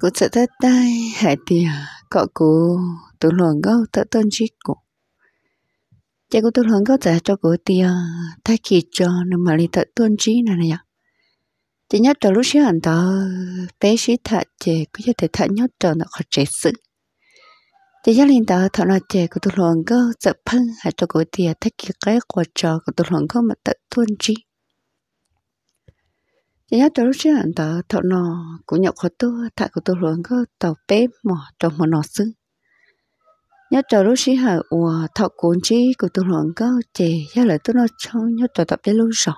Cô sẽ thất tai hại tìa cọ cô tôi luồng gấu thợ tôn chí cô. Chạy cô tôi luồng gấu trả cho cô tìa thay kỳ cho nó mà lì thợ tôn này này ạ Chị nhớ trò lúc xíu hẳn đó bé xí thạ chè có thể thạ nhớ trò nó khó trẻ sự. Chị nhớ lên đó thọ nó chè của tôi luồng gấu giả phân hại cho cô tìa thay kỳ cái quả cho của tôi luồng gấu mà thợ tôn chí chỉ hát đâu chứ anh ta thọ nò của nhậu khó tu thà của tôi luôn có tàu bếp mỏ trong một nò xứ nhớ trò lúc xí hở ủa thọ cuốn chi của tôi luôn có chỉ giá lại tôi nó trong nhớ trò tập cái lâu rồi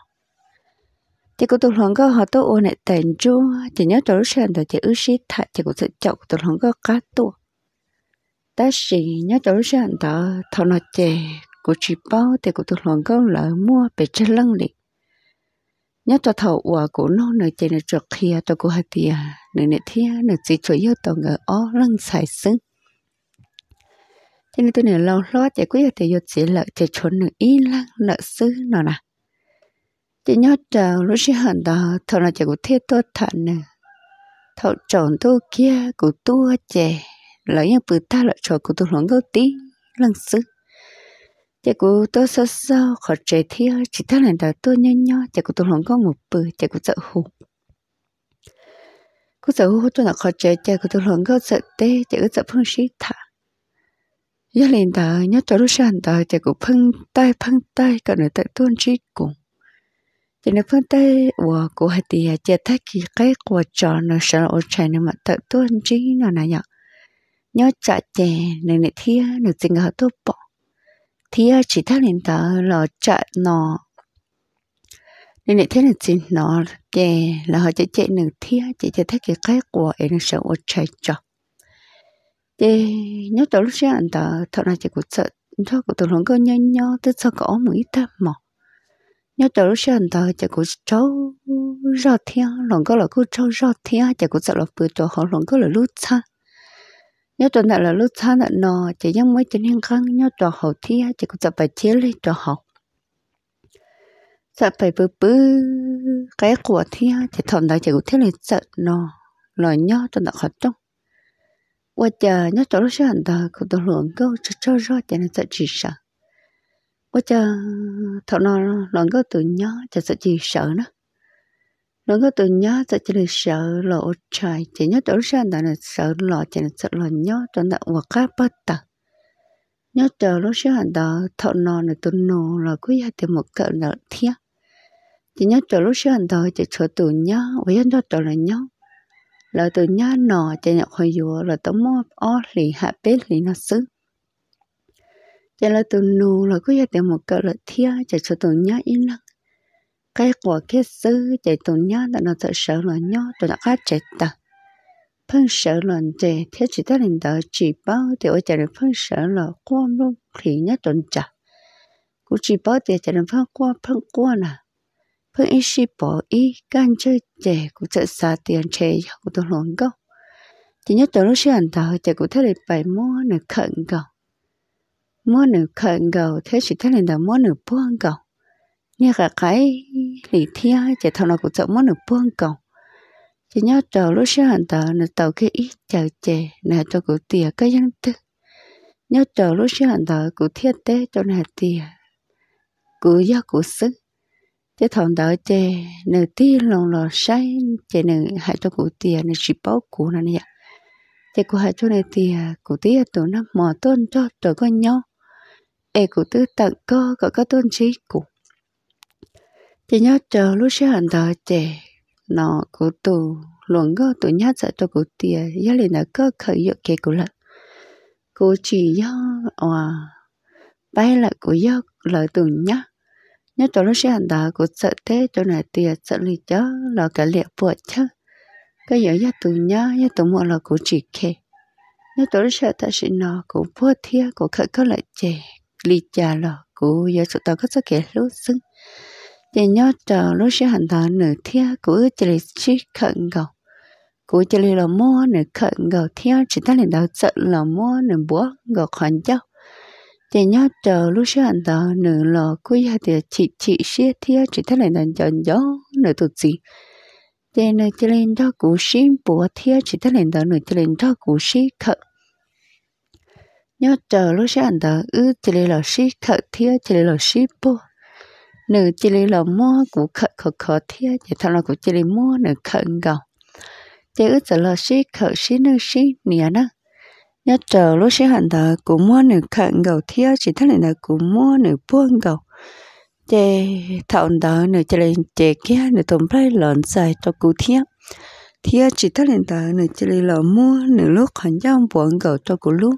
thì của tôi luôn có họ tôi ủa này tiền chú chỉ nhớ trò lúc xí anh ta chỉ ước xí thà chỉ của sự chọc của tôi luôn có cá tu ta chỉ nhớ trò lúc xí anh ta thọ nò chè của chị bao thì của tôi luôn có lỡ mua về chân lăng liệt nhớ cho thầu ủa của nó nơi trên nơi trượt kia tôi cô hai tia nơi nơi thia nơi chỉ chủ yếu tàu ngờ ó lăng xài xứng cho nên tôi nửa lâu lo chạy quý thì yo chỉ lợi chạy trốn nửa yên lăng nợ sư nó nè chỉ nhớ chờ lúc sinh hận đó thầu là chạy của thiết tôi thật nè thầu trộn tôi kia của tua chạy lợi những bự ta lại trộn của tôi lỏng gấu tí lăng xứng chỉ cụ tôi sợ sợ khó chạy thi chỉ thằng này tôi nhăn nhó chỉ cụ tôi không có một bự chỉ cụ sợ hụt cụ sợ hụt tôi là khó chạy chỉ cụ tôi không có sợ tê chỉ cụ sợ phun xí thả giờ lên đó nhớ cho lúc sáng đó chỉ cụ phun tay phun tay cả người tự tôi chỉ cùng chỉ nó phun tay của cụ hay thì à, chỉ thấy kỳ cái của trò nó sợ ở trái nó mặt tự tôi chỉ nó này nhở nhớ chạy chè này này thia nó chính là tôi bỏ thì à, chỉ thấy lên đó là chợ nó nên để thế là chỉ nó kề là họ chỉ chạy nửa thia chỉ chỉ thấy cái cái của ấy nó sợ ở chạy cho thì nhớ tới lúc xưa anh ta thật là chỉ của sợ thật của tôi không có nhớ nhớ tới sợ có mũi tâm mỏ nhớ tới lúc xưa anh ta chỉ của cháu ra thia lòng có là cứ cháu ra thia chỉ của sợ là vừa cho họ lòng có là lúc xa nhớ tuần nên là lúc sau là nó chỉ nhớ mới trên hàng khăn nhớ trò hậu thi chỉ có tập bài chế lên trò học tập bài bự bự cái của thi chỉ thầm đó chỉ có thế lên sợ nó là nhớ cho nó học trong và chờ nhớ cho lúc sau đó có tôi luận câu cho cho cho, cho nên sợ chỉ sợ và chờ thầm nó luận câu từ nhớ cho sợ chỉ sợ nữa nó có từ nhớ cho chỉ là sợ lộ trời chỉ nhớ chỗ ra đó là sợ lộ chỉ là sợ lộ nhớ cho nó hoặc khác bất tờ nhớ chờ lúc xưa hành đó thọ nò là tuần nò là cứ ya thì một cỡ là thiết chỉ nhớ chờ lúc xưa hành đó chỉ chỗ từ nhớ với nhớ cho chỗ là nhớ là từ nhớ nò chỉ nhớ hồi vừa là tấm mò ó lì hạ bế lì nó xứ chỉ là từ nù là cứ ya thì một cỡ là thiết chỉ chỗ từ nhớ yên lặng cái của cái sư để tụ nhớ là nó tự sợ là nhớ tụi nó khá chết ta phân sợ là để thế chỉ ta lên đó chỉ bao để ở trên phân sợ là quan luôn khí nhớ tụi trả cú chỉ bao để trên phân quan phân quan à phân ít chỉ bỏ ít gan chơi để cú tự xả tiền chơi cú tụi lộn gốc chỉ nhớ tụi nó sẽ ăn tao để cú thấy để phải mua nửa khẩn cầu mua nửa khẩn cầu thế chỉ thế lên đó mua nửa buông cầu nhà cả cái nỉ thia chạy thằng nào cũng chậm mất được buông cầu chỉ nhớ chờ lúc sáng hàng tờ nè tàu cái ít chờ chè nè cho cụ tiền cái dân tư nhớ chờ lúc sáng hàng tờ cụ thiết tế cho nè tiền cụ do cụ sức chế thằng tờ chè nửa tí lòng lò say chè nửa hại cho cụ tiền nè chỉ báo cụ này nè chè cụ hại cho này tiền cụ tìa tổ năm mò tôn cho trời con nhau e cụ tư tặng co có có tôn trí cụ thì nhớ chờ lúc sẽ hẳn đó trẻ nó cố tù luồng ngơ tu nhát sợ cho cố tìa giá liền là cơ khởi dự kê cố lật cố chỉ nhớ à bay lại cố nhớ lời tu nhá nhớ cho lúc sẽ hẳn đó cố sợ thế chỗ này tìa sợ lì chớ là cái liệu buộc chứ cái giờ giá tu nhá giá tu mua là cố chỉ kê nhớ cho lúc sẽ ta sẽ nó cố buộc thia cố khởi cơ lại trẻ lì chà là cố giờ sợ tao có sợ kê lúc xưng chỉ nhớ chờ lúc sẽ hành thọ nửa thia của chỉ là chỉ khẩn cầu của chỉ là mua nửa khẩn cầu thia chỉ ta liền đầu sợ là mua nửa búa gò hoàn châu chỉ nhớ chờ lúc sẽ hành thọ nửa lò cuối hạ thì chị chị xia thia chỉ ta liền đầu chọn gió nửa tụt gì chỉ nửa chỉ lên cho cụ xin búa thia chỉ ta liền đầu nửa chỉ lên cho cụ xí khẩn nhớ chờ lúc sẽ hành thọ ư chỉ là xí khẩn thia chỉ là xí búa nữ chỉ lì lò mua của khởi khởi khởi thiết chỉ thằng là cụ chỉ lì mua nữ khởi gầu chỉ ước giờ là xí khởi xí nữ xí nè đó nhớ chờ lúc xí hẳn đó cụ mua nữ khởi gầu thiết chỉ thằng là cụ mua nữ buông gầu chỉ thằng đó nữ chỉ lì chỉ kia nữ tụm bay lợn dài cho cụ thiết thiết chỉ thằng là nữ chỉ lì lò mua nữ lúc hẳn trong buông gầu cho cụ lúc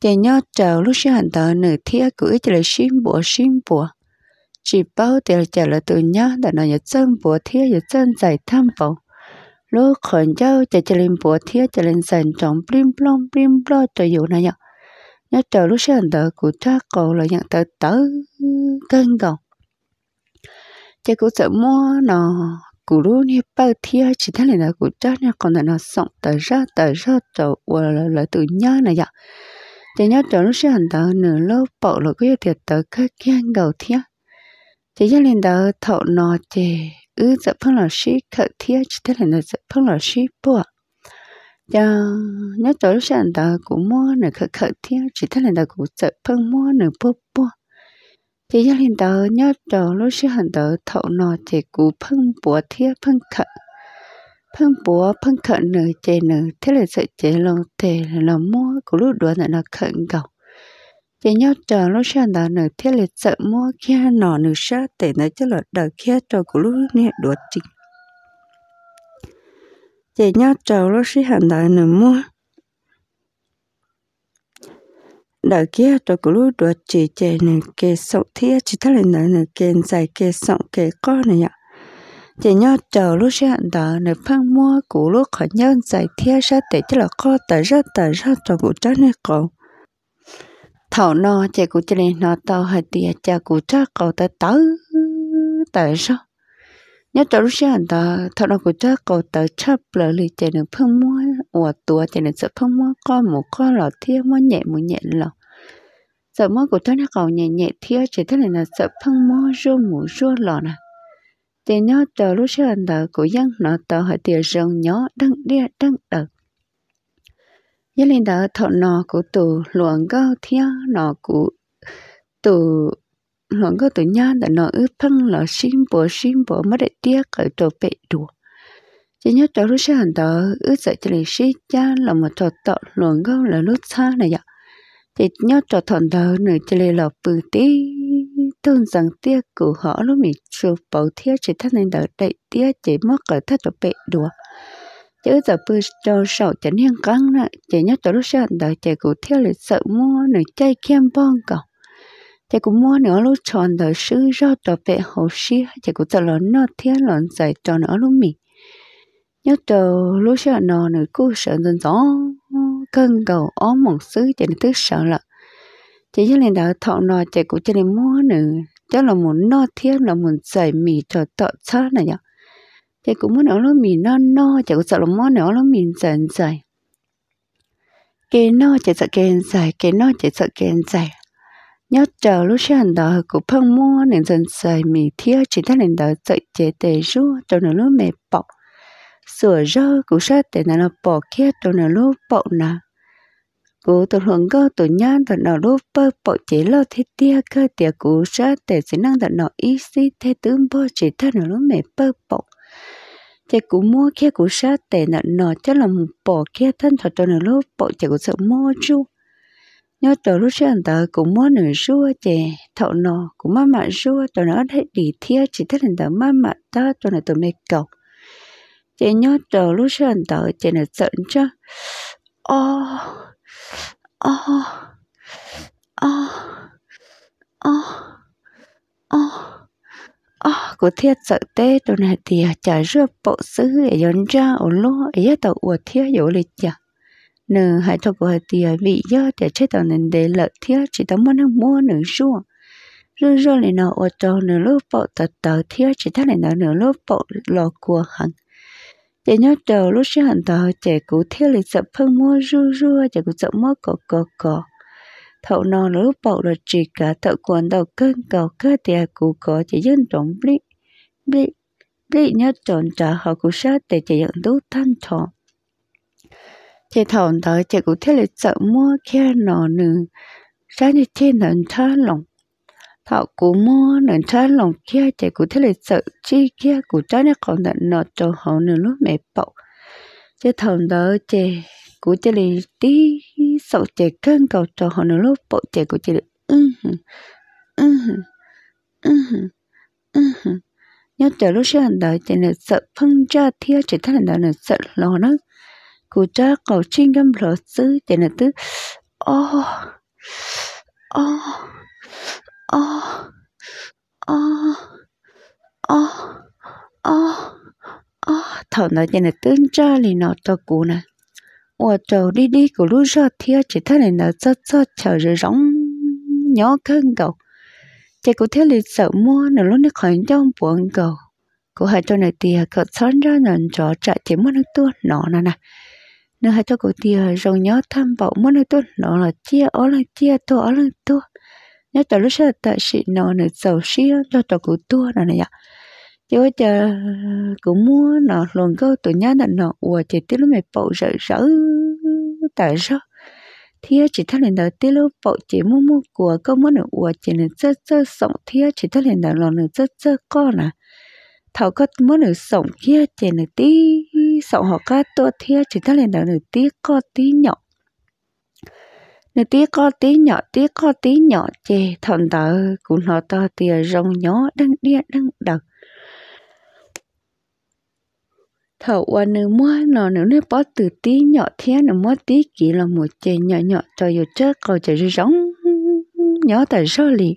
chỉ nhớ chờ lúc xí hẳn đó nữ thiết cụ ít chỉ lì xí bùa xí bùa chỉ bao tiền là trả lời từ nhá đã nói nhớ chân bùa thiết nhớ chân giải tham vọng lúc khẩn giao trả trả lên bùa thiết trả lên sàn trọng blim blom blim blo cho dù này nhở nhớ trở lúc sáng đỡ của cha cậu là nhận tới tớ cân gọng chỉ cũng sợ mua nó cụ lúc nè bao thiết chỉ thấy là cụ cha nha còn là nó sống tới ra tới ra trở là là từ nhá này nhở chỉ nhớ trở lúc sáng đỡ nửa lúc bỏ là cái thiệt tới các gian gầu thiết chỉ cho lên đó thọ nọ chè ư giờ phong là sĩ thợ thiết chỉ thế là nó giờ phong là sĩ bộ, giờ nhớ tới sản đó cũng mua nữa khởi khởi thiết chỉ thế là đó cũng giờ phong mua nữa bộ bộ, chỉ cho lên đó nhớ tổ lúc sĩ hẳn đó thọ nọ chè cũng phong bộ thiết phong khởi phong bộ phong khởi nữa chè nữa thế là sợ chè lòng tè là mua của lúc đó là nó khẩn cầu chỉ nhớ chờ lúc sáng đó nửa thiết liệt sợ mua kia nọ nửa sát để nửa chất lợt đợi kia cho của lúc nè đuổi chỉnh chỉ nhớ chờ lúc sáng đó nửa mua đợi kia cho của lúc đuổi chỉ chỉ nửa kê sọng thiết chỉ thắt lên nửa nửa kê dài kê sọng kê co này ạ chỉ nhớ chờ lúc sáng đó nửa phăng mua của lúc khỏi nhớ dài thiết sát để chất lợt co tại ra tại ra cho của trái này còn thảo nó chạy cụ chơi lên nó to hơi tiệt chạy cụ cha cậu tới tới tới sao nhớ cho lúc sáng đó thảo nó cụ chắc cầu tới chấp lỡ lì chạy được phong mua ủa tua chạy được sợ phong mua có một có lọ thiê mua nhẹ mua nhẹ lọ sợ mua cụ cha nó cầu nhẹ nhẹ thiê chỉ thế này là sợ phong mua rô mũ rô lọ nè thì nhớ cho lúc sáng đó cụ dân nó to hơi tiệt rồng nhớ đăng đia đăng đợt thọ nọ nọ của của tổ tổ tổ nhân là nọ ước phân là xin bộ xin bộ mất để tiếc cái tổ bệ đùa chỉ nhớ cháu lúc sáng đó ước dậy cho lịch sĩ cha là một thọ tọ loạn gâu là lúc xa này ạ thì nhớ trò thọn đó nữa cho lịch là bự tí tôn rằng tiếc của họ lúc mình chụp bảo thiết chỉ thắt nên đỡ đại tiếc chỉ mất cái thắt đồ bệ đùa chứ giờ bư cho sầu chấn hiên căng nữa chỉ nhớ tổ lúc sáng đời chị cũng theo lịch sợ mua nửa chay kem bong cầu chị cũng mua nửa lúc tròn đời sư do tổ vệ hồ sĩ chị cũng tự lớn nó thiên lớn dạy cho nữa lúc mì, nhớ tổ lúc sáng nó nửa cú sợ dân gió cân cầu ó một sứ xứ chị tức sợ lợn chị nhớ lên đã thọ nọ chị cũng chỉ nên mua nửa, chắc là muốn nó thiên là muốn dạy mì cho tọt sát này nhở thế cũng muốn ở lo mình nó no chả có sợ là món ở lo mình dần dài cái no chả sợ kèn dài cái no chả sợ kèn dài nhớ chờ lúc sáng đó cũng phân mua nên dần dài mì thiêu chỉ thấy nên đó dậy chế tề ru cho nó lúc mệt bọc sửa rơ cũng sợ để nó bỏ kia cho nó lúc bọc nà cú tổ hưởng cơ tổ nhân tổ nó lúc bơ bọc chế lo thế tia cơ tia cú sợ tề chỉ năng tổ nọ ít xí thế tướng bơ chỉ thân nó lúc mệt bơ bọc chị cũng mua kia cũng sợ tệ nợ nọ chắc là một bộ kia thân thật cho nửa lúc bộ chị cũng sợ mua chú nhớ tờ lúc sáng tờ cũng mua nửa rua chị thọ nọ cũng mất mặt rua tờ nó hết đi thia chỉ thích tờ mất mặt ta tờ nửa tờ mệt cầu chị nhớ tờ lúc sáng tờ chị nửa giận cho ô ô ô ô ô thiết sợ tê tụi này thì à, chả rửa bộ sứ để dọn ra ở lô ấy tàu của thiết dỗ lịch chả nờ hai thọ của thì à, vị do để chết tàu nên để lợi thiết chỉ tao muốn mua nửa rua rưa rưa này nó ở trò nửa lô bộ tờ tờ thiết chỉ tao này nó nửa lô bộ lò của hẳn để nhớ trò lúc sẽ hẳn tàu chạy cụ thiết lịch sợ phân mua rưa rưa chạy cụ sợ mua cỏ cỏ cỏ thậu nó lúc bầu là chỉ cả thậu quần đầu cơn cầu cơ tìa cụ có chỉ dân trọng bli bli bli nhớ trộn trả họ cụ sát để chỉ dân đốt thanh trọn thì thầu đó chỉ cụ thế là sợ mua kia nọ nữ ra như thế nền thá lòng thọ cụ mua nền thá lòng kia chỉ cụ thế là sợ chi kia cụ cho nó còn nền nọ cho họ nữ lúc mẹ bậu chỉ thầu đó chỉ của chị lì tí sầu chị cân cầu trò họ nữa lúc bộ chị của chị lì ừ ừ ừ ừ nhớ chờ lúc xưa hành đợi chị lì sợ phân ra thia chị thấy hành đợi lì sợ là họ nói cha cầu chuyên gâm lọ sư chị là tứ ô ô ô ô ô ô ô thầu nói chị là tướng cha lì nọ cho cụ này 我走滴滴个路上天只他人呢，这这瞧着容 nhỏ cân cầu chạy cụ thế lịch sợ mua nó lúc nó khỏi trong buồn cầu cụ hai cho này tia cậu xón ra nhận trò chạy chỉ mua nước tuôn nó nè nè nó hai cho cụ tia rồi nhớ thăm bảo mua nước tuôn nó là chia ó là chia tua ó là tua nhớ cho lúc sợ tại sự nó này sầu xia cho cho cụ tua nè nè chỉ có chờ cụ mua nó luôn câu tụi nhá là nó ủa chỉ tiếc lúc mày bậu rỡ rỡ tờ rơ Thì chỉ thắt lên đầu tê lô bộ chỉ mua mua của câu mua nửa uo chỉ nửa chơ chơ sống thì chỉ thắt lên đầu lòng nửa chơ chơ co nè à. thảo có mua nửa sống kia chỉ nửa tí sống họ cá to thì chỉ thắt lên đầu nửa tí co tí nhỏ nửa tí co tí nhỏ tí co tí nhỏ chỉ thằng đầu cũng nó to tìa rồng nhỏ đang đĩa đang đật. thầu qua nữ mua nó nữ nên bỏ từ tí nhỏ thế nó mua tí kỹ là một chè nhỏ nhỏ cho dù chết còn chè giống nhỏ tại sao lì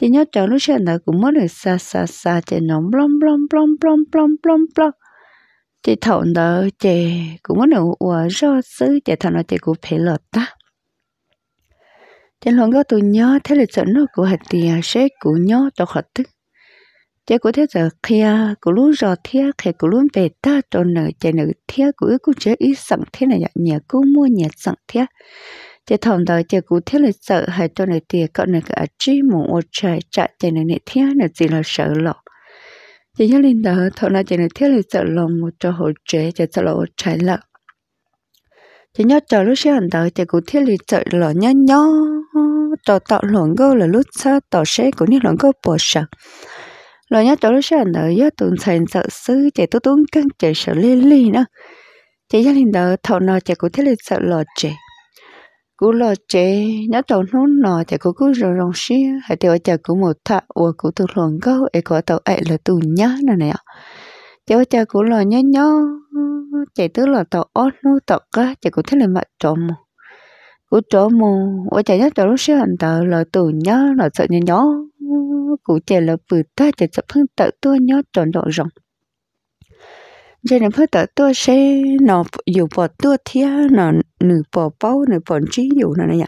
chè nhỏ cho lúc xem nó cũng mua được xa xa xa chè nó blom blom blom blom blom blom blom chè thầu đó chè cũng mua được qua do xứ chè thầu nó chè cũng phải lọt ta chè luôn có tôi nhớ thế là sợ nó của hạt tiền sẽ của nhỏ cho họ thức chế của thế giờ kia của lú rò thia khi của luôn về ta cho nợ chế nợ thia của ước cũng chế ý sẵn thế này nhà cứ mua nhà sẵn thế chế thầm đời chế của thế là sợ hay cho nợ tiền cậu nợ cả chi mù ở trời chạy chế nợ nợ thế là gì là sợ lọ chế nhớ lên đó thọ nợ chế nợ thế là sợ lòng một cho hồ chế chế sợ lộ trái lợ chế nhớ chờ lúc sáng đời chế của thế là sợ lọ nhớ nhớ cho tạo lỏng gấu là lúc sáng tỏ sẽ của những lỏng gấu bỏ sợ lo nhất chỗ lúc sáng đợi gió tuần thành sợ sư chạy tu tuấn căng chạy sợ liên ly nữa chạy gia đình đợi thầu nọ chạy cụ thế lên sợ lò chạy cú lò chạy nhớ tàu nón nọ chạy cụ cứ rồi rồng xí hãy theo chạy cụ một thạ của cụ tu lồng gấu ấy có tàu ấy là tu nhá nè ạ chạy chạy cụ lò nhớ nhớ chạy tức là tàu ót nút tàu cá chạy cụ thế lên mặt trộm cụ trộm mù ủa chạy nhớ chỗ lúc sáng đợi là tu nhá là sợ nhớ nhớ cụ trẻ là bự ta chỉ chấp hơn tự tôi nhớ tròn độ rộng cho nên phải tự tôi sẽ nó dù bỏ tôi thia nó nửa bỏ bao nửa bỏ trí dù nó này nhỉ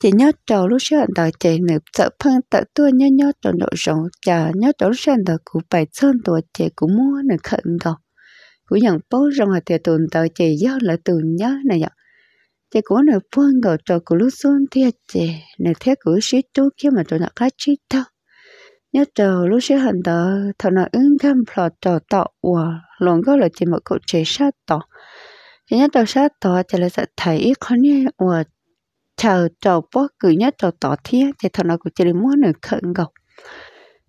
chỉ nhớ tròn lúc xưa anh đòi chạy nửa sợ phân tự tôi nhớ nhớ trọn độ rộng chả nhớ tròn lúc xưa anh đòi cụ bài sơn tuổi chạy cụ mua nửa khẩn đầu của những bao rong hạt tiền tồn tạo chạy gió là từ nhớ này nhỉ thế cố nở phương gạo cho của lúc xuân thiệt chứ, nở thế cứ sĩ chú khi mà trò nọ cá chi tao nhớ trò lúc sĩ hận đó thằng nọ ứng gam lọ cho tọ ủa lòng gó là chỉ một cậu chế sát tọ thế nhớ trò sát tọ chỉ là sẽ thấy ít khó nhé ủa chờ trò bó cử nhớ trò tọ thiệt thì thằng nọ cũng chỉ là muốn nở khẩn gọc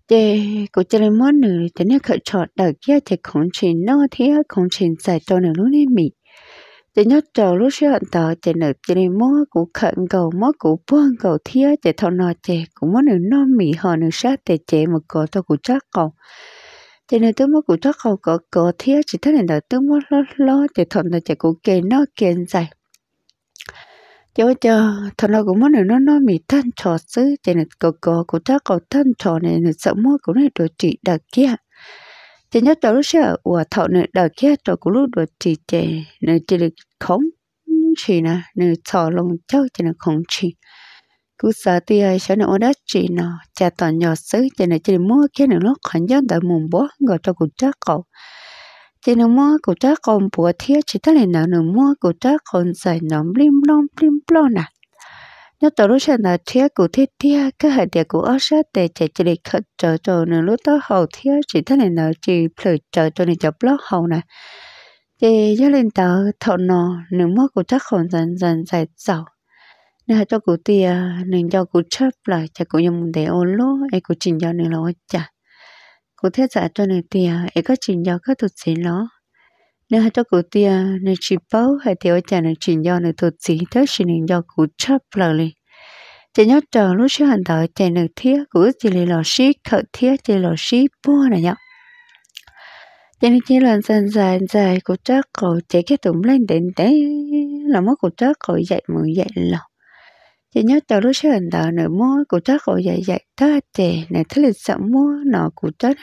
để cũng chỉ là muốn nở thì nhớ khởi chọn đời kia thì không chỉ nó thiệt không chỉ giải trò nở lúc này mình chỉ nhớ trò lúc xưa hận tờ chỉ nữ chỉ nên mua cụ khẩn cầu mua cụ buông cầu thía chỉ thọ nọ chỉ cũng mua nữ non mì hờ nữ sát để chỉ một cổ tôi cụ chắc cầu chỉ nên tôi mua cụ chắc cầu có cổ thía chỉ thấy nên tôi mua lo lo chỉ thọ nọ chỉ cụ kề nó kề dài cho cho thằng nó cũng muốn nó nó mì thân trò xứ cho nên cậu cậu của chắc cầu thân trò này nó sợ mua cũng này đồ chị đặc kia chỉ nhớ tớ sẽ của thọ nợ đợt kia tôi cũng lúc được chỉ chè nợ chỉ được không chỉ nè nợ thọ lòng cháu chỉ nợ không chỉ cứ sợ tia sợ nợ đó chỉ nọ cha toàn nhỏ xứ chỉ nợ chỉ mua kia nợ lúc hẳn nhớ tại mùng bó người cho cũng chắc cậu chỉ nợ mua cũng chắc còn bùa thiết chỉ ta lại nợ nợ mua cũng chắc còn giải nọ blim lom blim lo nè nó tổ lúc sáng là thiết cụ thiết thiết cái hạt địa cụ ớt sát để chạy chỉ lịch khẩn trở cho nên lúc đó hậu thiết chỉ thế này là chỉ phải trở cho nên chọc lót hậu này thì gia lên tờ thọ nọ nếu mất cụ chắc còn dần dần dài dầu nên cho cụ tia nên cho cụ chấp lại cho cụ nhung để ôn lỗ ấy cụ trình cho nên là chả cụ thiết giả cho nên tia ấy có trình cho các thuật gì nó nếu hai cho cụ tia nếu chỉ bao hai thiếu cha nếu chỉ do nếu thuộc gì thế chỉ nên do cụ chấp lời liền chỉ nhớ chờ lúc xưa hành đạo chạy nửa thiết của chỉ lì lò xí khởi thiết chỉ lò xí bua này nhở chỉ nên chỉ lần dần dài dài của chắc cậu chạy cái tụng lên đến đấy là mất của chắc cậu dậy mười dậy lò chỉ nhớ chờ lúc xưa hành đạo nửa mua của chắc cậu dậy dậy ta chạy này thấy lịch sợ mua nọ của chắc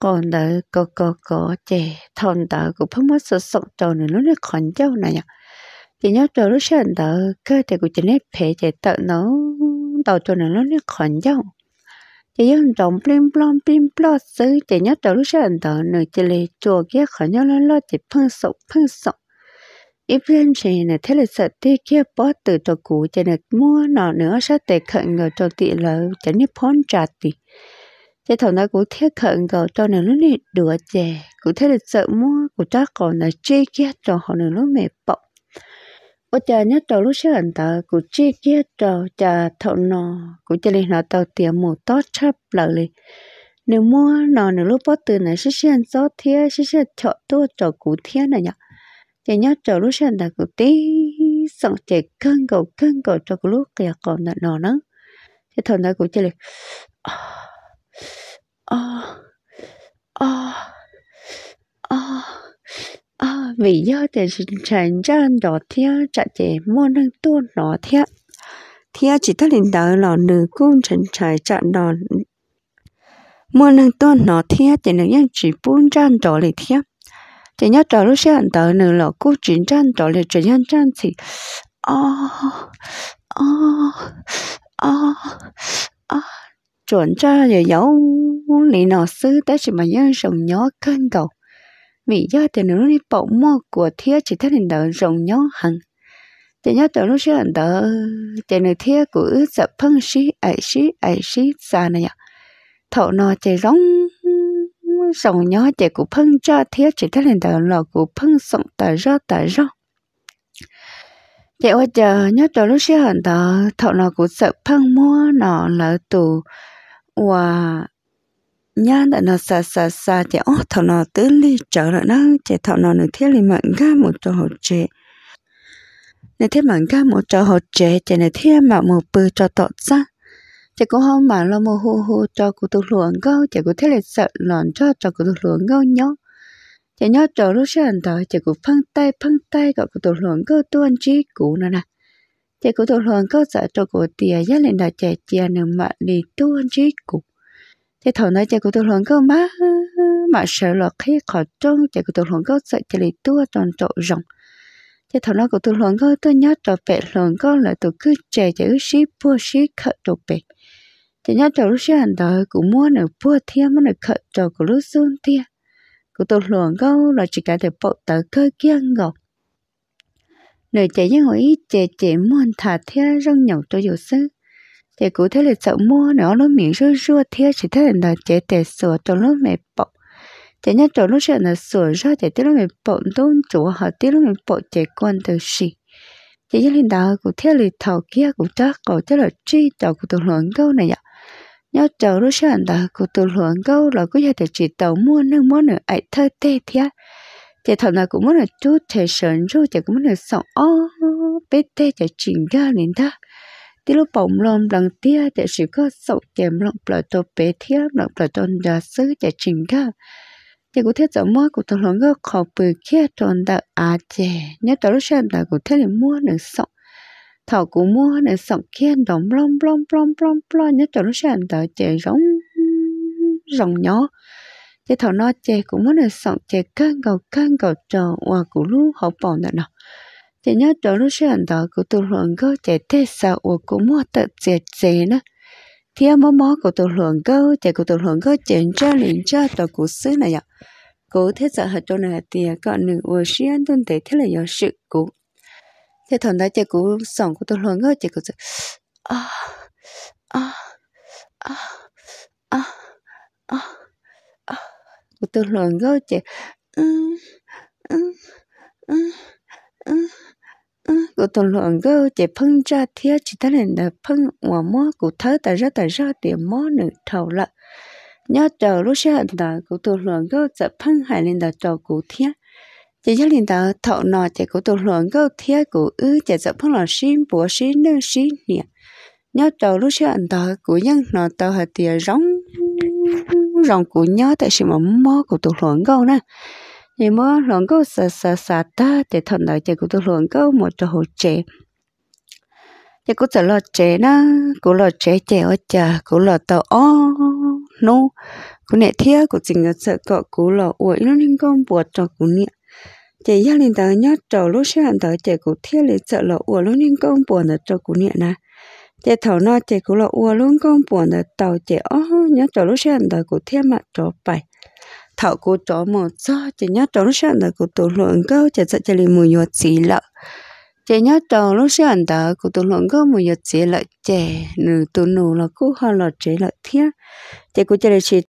còn đỡ có có có trẻ thon đỡ cũng không mất sự sống trâu nữa nó còn trâu này nhỉ chỉ nhớ trâu lúc sáng đỡ cơ thể của chị nét phê trẻ tự nó đầu trâu nữa nó còn trâu chỉ nhớ trồng blim blom blim blom xứ chỉ nhớ trâu lúc sáng đỡ nữa chỉ lấy chùa kia khỏi nhớ nó lo chỉ phun sụp phun sụp ít viên chị này thế là sợ tê kia bỏ từ trâu cũ chị này mua nọ nữa sẽ tệ khẩn ngờ trâu tị là chẳng như phong trà tị thế thằng nó cũng thiết khẩn cầu cho nên nó đi đùa chè cũng thấy được sợ mua của chắc còn là chê kia cho họ nên nó mệt bọc ô cha nhất trò lúc sáng ta cũng chê kia trò cha thầu nó cũng chỉ là nó tàu tiền một tốt chấp lợi lên nếu mua nó nếu lúc bắt từ này sẽ xem gió thế sẽ xem chọn tôi trò cũ thế này nhở chè nhất trò lúc sáng ta cũng tí xong chè cân cầu cân cầu cho lúc kia còn là nó nữa thế thằng nó cũng chỉ là o o o o vì do để sinh sản ra đó theo chặt chẽ mua năng tu nó theo theo chỉ ta linh đạo là nữ cung sinh sản chặt đó mua năng tu nó theo chỉ năng nhân chỉ buôn ra đó là theo chỉ nhớ trò lúc sáng tờ nữ là cung chuyển ra đó là chuyển nhân ra thì o o o o chuẩn cho giờ dấu lý nó sư tới chỉ mà nhớ rồng nhớ cân cầu vì do từ nữ đi bộ mua của thiết chỉ thấy hình đỡ rồng nhớ hằng chỉ nhớ từ lúc xưa hình đỡ chỉ nữ thiết của ước sợ phân sĩ ấy sĩ ấy sĩ xa này ạ thọ nó chỉ rong rồng nhớ chỉ của phân cho thiết chỉ thấy hình đỡ lò của phân sống tờ rơ tờ rơ chị ơi chờ nhớ từ lúc xưa hình đỡ thọ nó của sợ phân mua nó là tù và nhá đã nó xa xa xa thì ó thằng nó tứ ly trở lại nó chỉ thằng nó được thiết ly mận ga một trò hồ chế nè thiết mận ga một trò hồ chế chỉ này thiết mà một bự cho tọt ra chỉ cũng không mà lo mồ hô hô cho cụ tụ luồng gâu chỉ cũng thiết là sợ lòn cho cho cụ tụ luồng gâu nhó chỉ nhó trò lúc sáng đó chỉ cũng phăng tay phăng tay gọi cụ tụ luồng gâu tuân trí cũ nữa nè chạy cụ thuộc lần có sợ cho của tìa giá lên đòi chạy chia nửa mạ lì tu anh trí cục chạy thầu nói chạy cụ thuộc lần có má mà sợ là khi khó trông chạy cụ thuộc lần có sợ chạy lì tu tròn trộ rộng chạy thầu nói cụ thuộc lần có tôi nhớ trò bẹ lần có là tôi cứ chạy chạy ship bua ship khởi trò bẹ chạy nhớ trò lúc hành đời cũng mua nửa bua thiên mua nửa khởi trò của lúc xuân thiên cụ thuộc lần có là chỉ cả thể bộ tờ cơ kiêng ngọc nơi chạy với hồi chạy chạy muốn thả thế rong nhậu cho dù sư chạy cụ thế là sợ mua nó nó miệng rưa rưa thế chỉ thế là chạy chạy sửa cho nó mệt bọc chạy nhá cho nó sửa là sửa ra chạy thế nó mệt bọc tôn chủ họ thế nó mệt bọc chạy quan từ gì chạy với linh đạo cụ thế là thầu kia cụ chắc cụ chắc là chi tàu cụ tụi luận câu này ạ nhau chờ nó sợ là cụ tụi luận câu là cứ giờ chạy chỉ tàu mua nâng mua nữa ấy thơ tê thế thì thằng nào cũng muốn là chú thể sớn rồi thì cũng muốn là sống ó bê tê thì chỉnh ra nên ta thì lúc bỗng lòng đằng tia thì chỉ có sống kèm lòng bờ tổ bê thia lòng bờ tổ đa sư thì chỉnh ra thì cũng thế giống mua cũng thằng lòng ngơ khó bự kia toàn đã à chè nhớ tổ lúc xem là cũng thế là mua được sống thảo cũng mua được sống kia đóng lom lom lom lom lom nhớ tổ lúc xem là chè rong rong nhỏ chế thọ nó chế cũng muốn là sống chế căng cầu căng cầu trò và của lũ họ bỏ nữa nọ chế nhớ trò lũ sư ăn đó của tụi luận cơ chế thế sợ và cũng mua tự chế chế nữa thì em mó của tụi luận cơ chế của tụi luận cơ chế cho liền cho tụi của sư này ạ cố thế sợ hạt chỗ này thì còn nữ và sư ăn tuân thế thế là do sự cố thế thằng nó chế cố sống của tụi luận cơ chế của ah ah ờ, ah ờ, ờ. của tôi lồn gâu chị của tôi lồn gâu chị phân ra thia chỉ ta nên là phân hòa mó của thớ ta ra ta ra tiền mó nữ thầu lợ nhớ chờ lúc xe là của tôi lồn gâu chị phân hải lên là trò của thia chị cho liền tờ thọ nọ chị của tôi lồn gâu thia của ư chị chị phân là xin bùa xin nương xin nhỉ nhớ trầu lúc xưa anh ta của nhân nọ tàu hạt tiền rong rong của nhớ tại sự mà mơ của tụi luận câu nè thì mơ luận câu sà sà sà ta để thần đại chạy của tụi luận câu một trò hồ trẻ thì cũng sợ lo trẻ nó cũng lo trẻ trẻ ở chả cũng lo tàu ó nô cũng nè thia cũng chỉnh ở sợ cọ cũng lo uổi nó nên con buộc cho của nè chị gia đình tớ nhớ trò lúc sáng tớ trẻ cũng thia lấy sợ lo uổi nó nên con buộc nó cho cũng nè nè chị thầu nó chị cũng là ua luôn con buồn là tàu chị ó nhớ chỗ lúc sáng đời của thiên mà chỗ bảy thầu của chỗ một do chị nhớ chỗ lúc sáng đời của tụ luận câu chị sợ chị liền mùi nhột xì lợ chị nhớ chỗ lúc sáng đời của tụ luận câu mùi nhột xì lợ chị nửa tụ nửa là cú hơn là chị lợ thiên chị của chị là chị